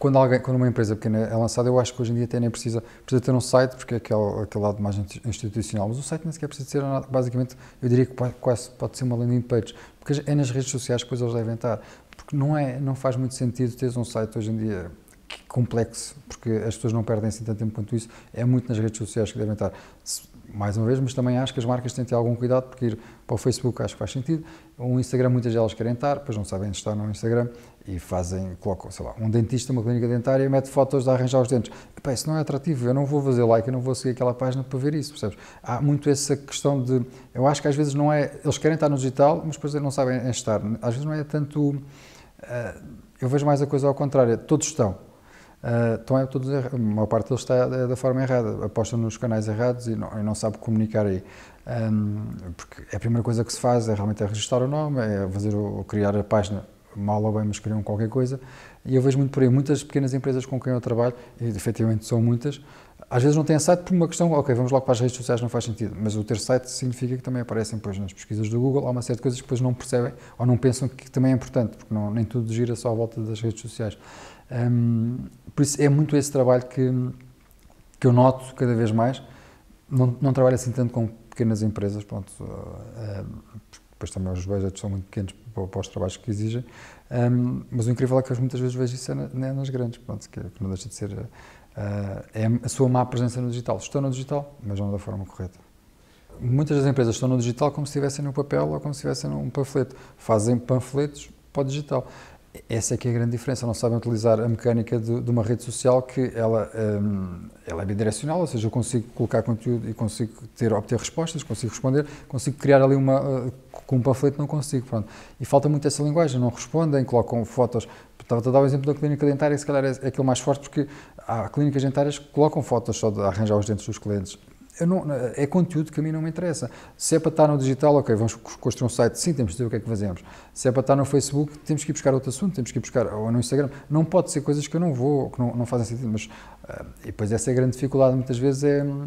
quando, alguém, quando uma empresa pequena é lançada, eu acho que hoje em dia até nem precisa, precisa ter um site, porque é aquele, aquele lado mais institucional, mas o site nem sequer precisa ser, basicamente, eu diria que quase pode ser uma landing page, porque é nas redes sociais que depois eles devem estar, porque não, é, não faz muito sentido teres um site hoje em dia complexo, porque as pessoas não perdem assim tanto tempo quanto isso, é muito nas redes sociais que devem estar. Mais uma vez, mas também acho que as marcas têm de ter algum cuidado, porque ir para o Facebook acho que faz sentido, o Instagram muitas delas querem estar, pois não sabem estar no Instagram, e fazem, colocam, sei lá, um dentista, uma clínica dentária, mete fotos de arranjar os dentes. Epá, isso não é atrativo, eu não vou fazer like, eu não vou seguir aquela página para ver isso, percebes? Há muito essa questão de, eu acho que às vezes não é, eles querem estar no digital, mas depois não sabem estar. Às vezes não é tanto, eh, eu vejo mais a coisa ao contrário, todos estão. Uh, estão é todos errados, a maior parte deles está eh, da forma errada, aposta nos canais errados e não, e não sabe comunicar aí. Um, ehm, porque é a primeira coisa que se faz é realmente é registrar o nome, é fazer o, criar a página mal ou bem, mas queriam qualquer coisa. E eu vejo muito por aí, muitas pequenas empresas com quem eu trabalho, e efetivamente são muitas, às vezes não têm site por uma questão, ok, vamos logo para as redes sociais, não faz sentido, mas o ter site significa que também aparecem depois nas pesquisas do Google, há uma série de coisas que depois não percebem ou não pensam que também é importante, porque não, nem tudo gira só à volta das redes sociais. Um, por isso é muito esse trabalho que, que eu noto cada vez mais. Não, não trabalho assim tanto com pequenas empresas, pronto, uh, uh, depois também os budgets são muito pequenos para, os trabalhos que exigem, um, mas o incrível é que eu muitas vezes vejo isso é, na, nas grandes, pronto, que não deixa de ser uh, é a sua má presença no digital. Estão no digital, mas não da forma correta. Muitas das empresas estão no digital como se estivessem no papel ou como se estivessem num panfleto. Fazem panfletos para o digital. Essa é que é a grande diferença, não sabem utilizar a mecânica de, de uma rede social que ela, um, ela é bidirecional, ou seja, eu consigo colocar conteúdo e consigo ter, obter respostas, consigo responder, consigo criar ali uma, uh, com um panfleto não consigo, pronto. E falta muito essa linguagem, não respondem, colocam fotos, estava a dar o exemplo da clínica dentária, que se calhar é, é aquele mais forte porque há clínicas dentárias que colocam fotos só de arranjar os dentes dos clientes, não, é conteúdo que a mim não me interessa. Se é para estar no digital, ok, vamos construir um site, sim, temos de ver o que é que fazemos. Se é para estar no Facebook, temos que ir buscar outro assunto, temos que ir buscar, ou no Instagram. Não pode ser coisas que eu não vou, que não, não fazem sentido, mas. Uh, e depois essa é a grande dificuldade, muitas vezes, é hum,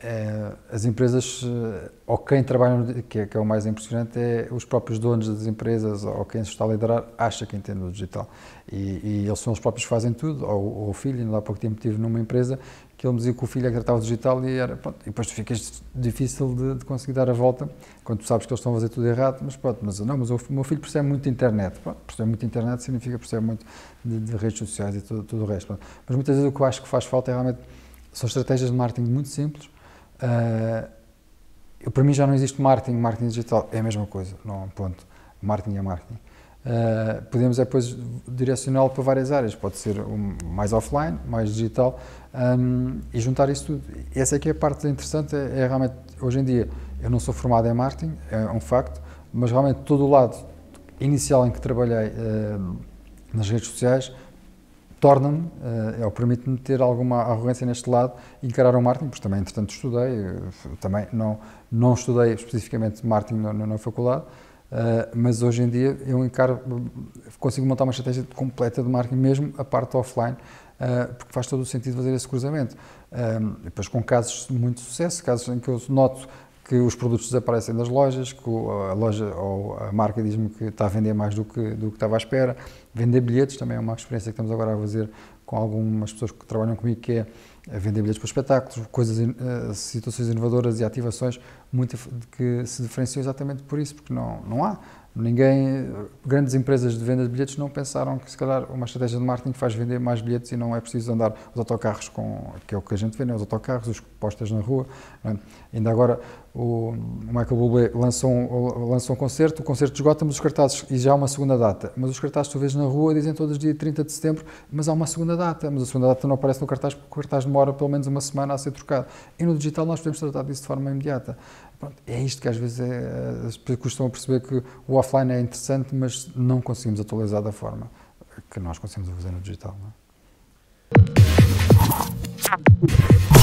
é, as empresas, eh, ou quem trabalha, que é, que é o mais impressionante, é os próprios donos das empresas ou quem se está a liderar acha que entende o digital. E, e eles são os próprios que fazem tudo. Ou, ou o filho, ainda há pouco tempo estive numa empresa que ele me dizia que o filho é que tratava o digital e era, pronto, e depois fica difícil de, de, conseguir dar a volta quando tu sabes que eles estão a fazer tudo errado, mas pronto, mas não, mas o meu filho percebe muito internet, pronto, percebe muito internet significa percebe muito de, de redes sociais e tudo, tudo o resto, pronto. mas muitas vezes o que eu acho que faz falta é realmente, são estratégias de marketing muito simples, Uh, eu, para mim já não existe marketing, marketing digital é a mesma coisa, não, ponto. Marketing é marketing. Uh, podemos depois direcioná-lo para várias áreas, pode ser um, mais offline, mais digital um, e juntar isso tudo. Essa é que é a parte interessante, é, é, realmente, hoje em dia, eu não sou formado em marketing, é um facto, mas realmente todo o lado inicial em que trabalhei uh, nas redes sociais torna-me, uh, ou permite-me ter alguma arrogância neste lado e encarar o marketing, porque também, entretanto, estudei, eh, também não, não estudei especificamente marketing na, na faculdade, uh, mas hoje em dia eu encaro, consigo montar uma estratégia completa de marketing, mesmo a parte offline, uh, porque faz todo o sentido fazer esse cruzamento. depois com casos de muito sucesso, casos em que eu noto que os produtos desaparecem das lojas, que a loja ou a marca diz-me que está a vender mais do que, do que estava à espera. Vender bilhetes também é uma experiência que estamos agora a fazer com algumas pessoas que trabalham comigo, que é eh, vender bilhetes para espetáculos, coisas, eh, situações inovadoras e ativações muito que se diferenciam exatamente por isso, porque não, não há. Ninguém, grandes empresas de venda de bilhetes não pensaram que se calhar uma estratégia de marketing faz vender mais bilhetes e não é preciso andar os autocarros com, que é o que a gente vende, é os autocarros, os postas na rua. É? Ainda agora o Michael Bublé lançou um, lançou um concerto, o concerto esgota, mas os cartazes, e já há uma segunda data, mas os cartazes tu vês na rua dizem todos dia 30 de setembro, mas há uma segunda data, mas a segunda data não aparece no cartaz porque o cartaz demora pelo menos uma semana a ser trocado. E no digital nós podemos tratar disso de forma imediata. Pronto, é isto que às vezes é, as pessoas costumam perceber que o offline é interessante, mas não conseguimos atualizar da forma que nós conseguimos fazer no digital. Não é?